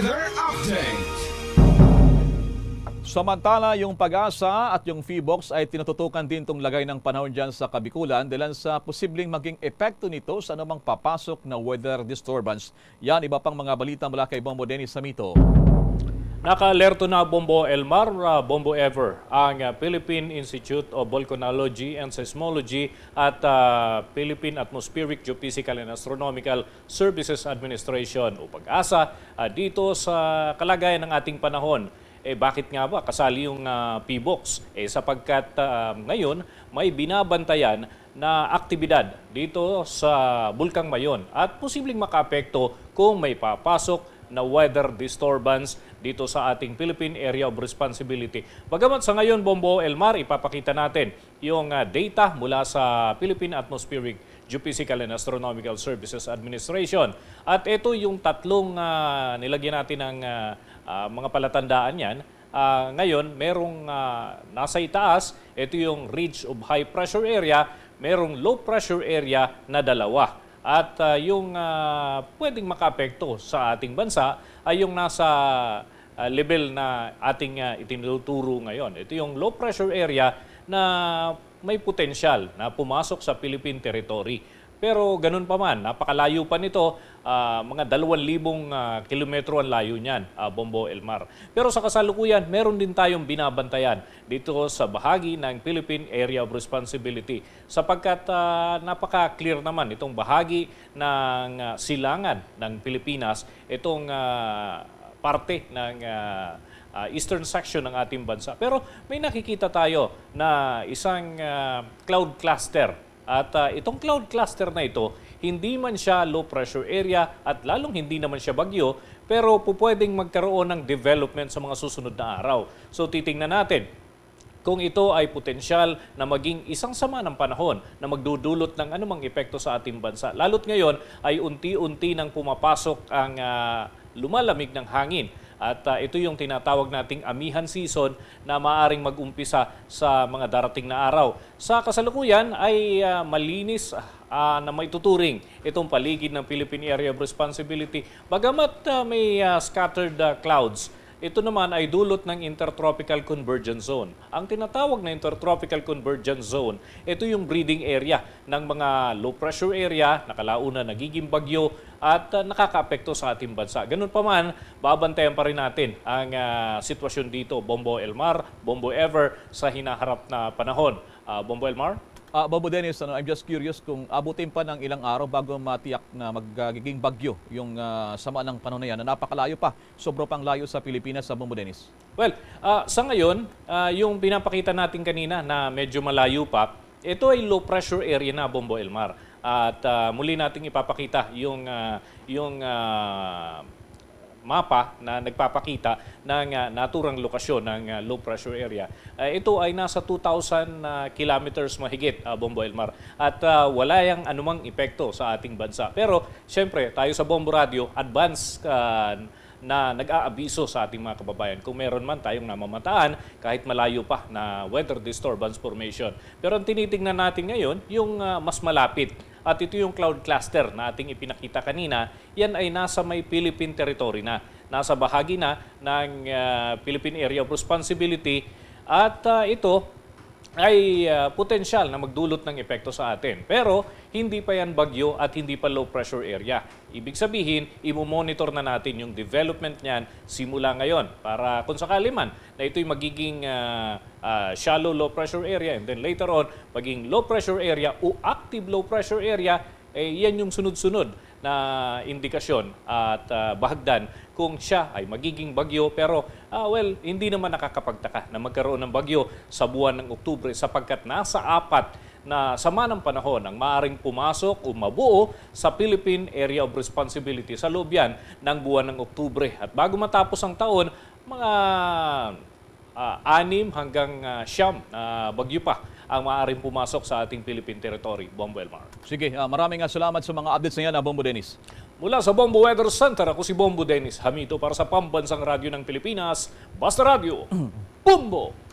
Weather Update. Samantala, yung pag-asa at yung Feebox ay tinututukan din itong lagay ng panahon dyan sa Kabikulan dahil sa posibleng maging epekto nito sa anumang papasok na weather disturbance. Yan, iba pang mga balita mula kay Bombo Dennis Samito. Nakaalerto na Bombo Elmar, uh, Bombo Ever, ang uh, Philippine Institute of Volcanology and Seismology at uh, Philippine Atmospheric Geophysical and Astronomical Services Administration o PAGASA uh, dito sa kalagayan ng ating panahon. Eh bakit nga ba kasali yung uh, PBOX? Eh sapagkat uh, ngayon may binabantayan na aktibidad dito sa Bulkang Mayon at posibleng makaapekto kung may papasok na weather disturbance dito sa ating Philippine Area of Responsibility. Bagamat sa ngayon, Bombo Elmar, ipapakita natin yung ah, data mula sa Philippine Atmospheric Geophysical and Astronomical Services Administration. At ito yung tatlong uh, nilagyan natin ng uh, mga palatandaan yan. Uh, ngayon, merong uh, nasa itaas, ito yung ridge of high pressure area, merong low pressure area na dalawa. At uh, yung uh, pwedeng makapekto sa ating bansa ay yung nasa uh, level na ating uh, itinuturo ngayon. Ito yung low pressure area na may potensyal na pumasok sa Philippine territory. Pero ganun pa man, napakalayo pa nito, uh, mga 2,000 uh, ah, kilometro ang layo niyan, uh, Bombo Elmar. Pero sa kasalukuyan, meron din tayong binabantayan dito sa bahagi ng Philippine Area of Responsibility sapagkat uh, napaka-clear naman itong bahagi ng uh, silangan ng Pilipinas, itong uh, parte ng uh, uh, eastern section ng ating bansa. Pero may nakikita tayo na isang uh, cloud cluster at uh, itong cloud cluster na ito, hindi man siya low pressure area at lalong hindi naman siya bagyo, pero pupwedeng magkaroon ng development sa mga susunod na araw. So titingnan natin kung ito ay potensyal na maging isang sama ng panahon na magdudulot ng anumang epekto sa ating bansa. Lalo't ngayon ay unti-unti nang pumapasok ang uh, lumalamig ng hangin at uh, ito yung tinatawag nating amihan season na maaring magumpisa sa mga darating na araw. Sa kasalukuyan ay uh, malinis uh, na may tuturing itong paligid ng Philippine Area of Responsibility. Bagamat uh, may uh, scattered uh, clouds, ito naman ay dulot ng Intertropical Convergence Zone. Ang tinatawag na Intertropical Convergence Zone, ito yung breeding area ng mga low pressure area, na kalauna nagiging bagyo at uh, nakakaapekto sa ating bansa. Ganun pa man, babantayan pa rin natin ang uh, sitwasyon dito, Bombo Elmar, Bombo Ever sa hinaharap na panahon. Uh, Bombo Elmar? Uh, Bobo Dennis, ano, I'm just curious kung abutin pa ng ilang araw bago matiyak na magiging bagyo yung uh, sama ng panahon na yan na napakalayo pa, sobra pang layo sa Pilipinas sa ah, Bobo Dennis. Well, uh, sa ngayon, uh, yung pinapakita natin kanina na medyo malayo pa, ito ay low pressure area na Bombo Elmar. At uh, muli nating ipapakita yung, uh, yung uh, mapa na nagpapakita ng uh, naturang lokasyon ng uh, low pressure area. Uh, ito ay nasa 2,000 uh, kilometers mahigit, uh, Bombo Elmar. At uh, wala yang anumang epekto sa ating bansa. Pero siyempre, tayo sa Bombo Radio, advance uh, na nag-aabiso sa ating mga kababayan kung meron man tayong namamataan kahit malayo pa na weather disturbance formation. Pero ang tinitingnan natin ngayon, yung uh, mas malapit at ito yung cloud cluster na ating ipinakita kanina, yan ay nasa may Philippine territory na. Nasa bahagi na ng uh, Philippine Area of Responsibility at uh, ito ay uh, potensyal na magdulot ng epekto sa atin. Pero hindi pa yan bagyo at hindi pa low pressure area. Ibig sabihin, imo-monitor na natin yung development niyan simula ngayon para kung sakali man na ito'y magiging uh, uh, shallow low pressure area and then later on maging low pressure area, uak active low pressure area, eh, yan yung sunod-sunod na indikasyon at uh, bahagdan kung siya ay magiging bagyo pero uh, well hindi naman nakakapagtaka na magkaroon ng bagyo sa buwan ng Oktubre sapagkat nasa apat na sama ng panahon ang maaring pumasok o mabuo sa Philippine Area of Responsibility sa loob yan ng buwan ng Oktubre. At bago matapos ang taon, mga uh, anim hanggang uh, siyam na uh, bagyo pa ang maaaring pumasok sa ating Philippine territory. Bombo Elmar. Sige, uh, maraming salamat sa mga updates na yan, uh, Bombo Dennis. Mula sa Bombo Weather Center, ako si Bombo Dennis Hamito para sa Pambansang Radyo ng Pilipinas, Basta Radio, Bombo!